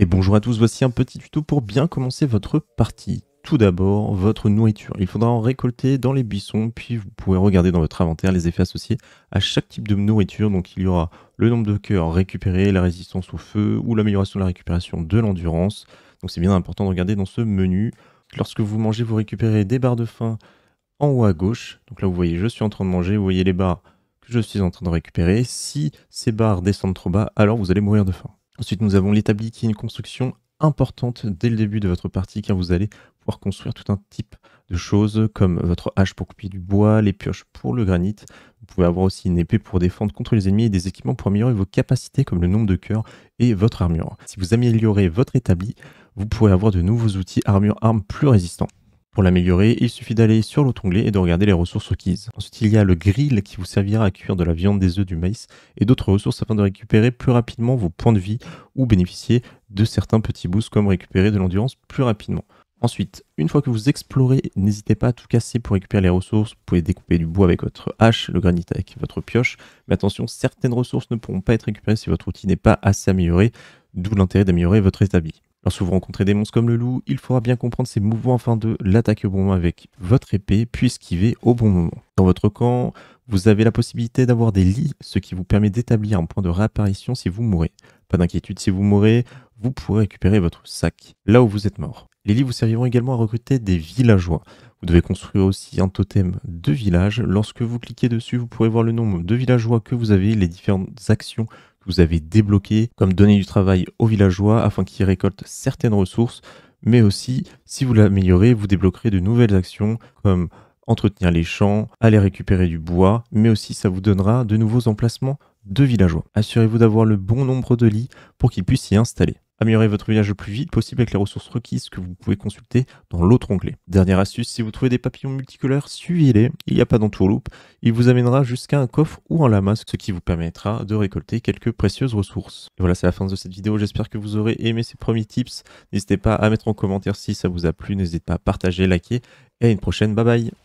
Et bonjour à tous, voici un petit tuto pour bien commencer votre partie. Tout d'abord, votre nourriture. Il faudra en récolter dans les buissons, puis vous pouvez regarder dans votre inventaire les effets associés à chaque type de nourriture. Donc il y aura le nombre de cœurs récupérés, la résistance au feu ou l'amélioration de la récupération de l'endurance. Donc c'est bien important de regarder dans ce menu. Lorsque vous mangez, vous récupérez des barres de faim en haut à gauche. Donc là, vous voyez, je suis en train de manger, vous voyez les barres que je suis en train de récupérer. Si ces barres descendent trop bas, alors vous allez mourir de faim. Ensuite, nous avons l'établi qui est une construction importante dès le début de votre partie car vous allez pouvoir construire tout un type de choses comme votre hache pour couper du bois, les pioches pour le granit. Vous pouvez avoir aussi une épée pour défendre contre les ennemis et des équipements pour améliorer vos capacités comme le nombre de cœurs et votre armure. Si vous améliorez votre établi, vous pourrez avoir de nouveaux outils armure-armes plus résistants. Pour l'améliorer, il suffit d'aller sur l'autre onglet et de regarder les ressources requises. Ensuite, il y a le grill qui vous servira à cuire de la viande, des œufs, du maïs et d'autres ressources afin de récupérer plus rapidement vos points de vie ou bénéficier de certains petits boosts comme récupérer de l'endurance plus rapidement. Ensuite, une fois que vous explorez, n'hésitez pas à tout casser pour récupérer les ressources. Vous pouvez découper du bois avec votre hache, le granit avec votre pioche. Mais attention, certaines ressources ne pourront pas être récupérées si votre outil n'est pas assez amélioré, d'où l'intérêt d'améliorer votre établi. Lorsque vous rencontrez des monstres comme le loup, il faudra bien comprendre ses mouvements afin de l'attaquer au bon moment avec votre épée, puis esquiver au bon moment. Dans votre camp, vous avez la possibilité d'avoir des lits, ce qui vous permet d'établir un point de réapparition si vous mourrez. Pas d'inquiétude, si vous mourrez, vous pourrez récupérer votre sac, là où vous êtes mort. Les lits vous serviront également à recruter des villageois. Vous devez construire aussi un totem de village. Lorsque vous cliquez dessus, vous pourrez voir le nombre de villageois que vous avez, les différentes actions vous avez débloqué comme donner du travail aux villageois afin qu'ils récoltent certaines ressources, mais aussi, si vous l'améliorez, vous débloquerez de nouvelles actions comme entretenir les champs, aller récupérer du bois, mais aussi ça vous donnera de nouveaux emplacements de villageois. Assurez-vous d'avoir le bon nombre de lits pour qu'ils puissent s'y installer. Améliorez votre village le plus vite possible avec les ressources requises que vous pouvez consulter dans l'autre onglet. Dernière astuce, si vous trouvez des papillons multicolores, suivez-les, il n'y a pas d'entourloupe, il vous amènera jusqu'à un coffre ou un lamasque, ce qui vous permettra de récolter quelques précieuses ressources. voilà, c'est la fin de cette vidéo, j'espère que vous aurez aimé ces premiers tips, n'hésitez pas à mettre en commentaire si ça vous a plu, n'hésitez pas à partager, liker, et à une prochaine, bye bye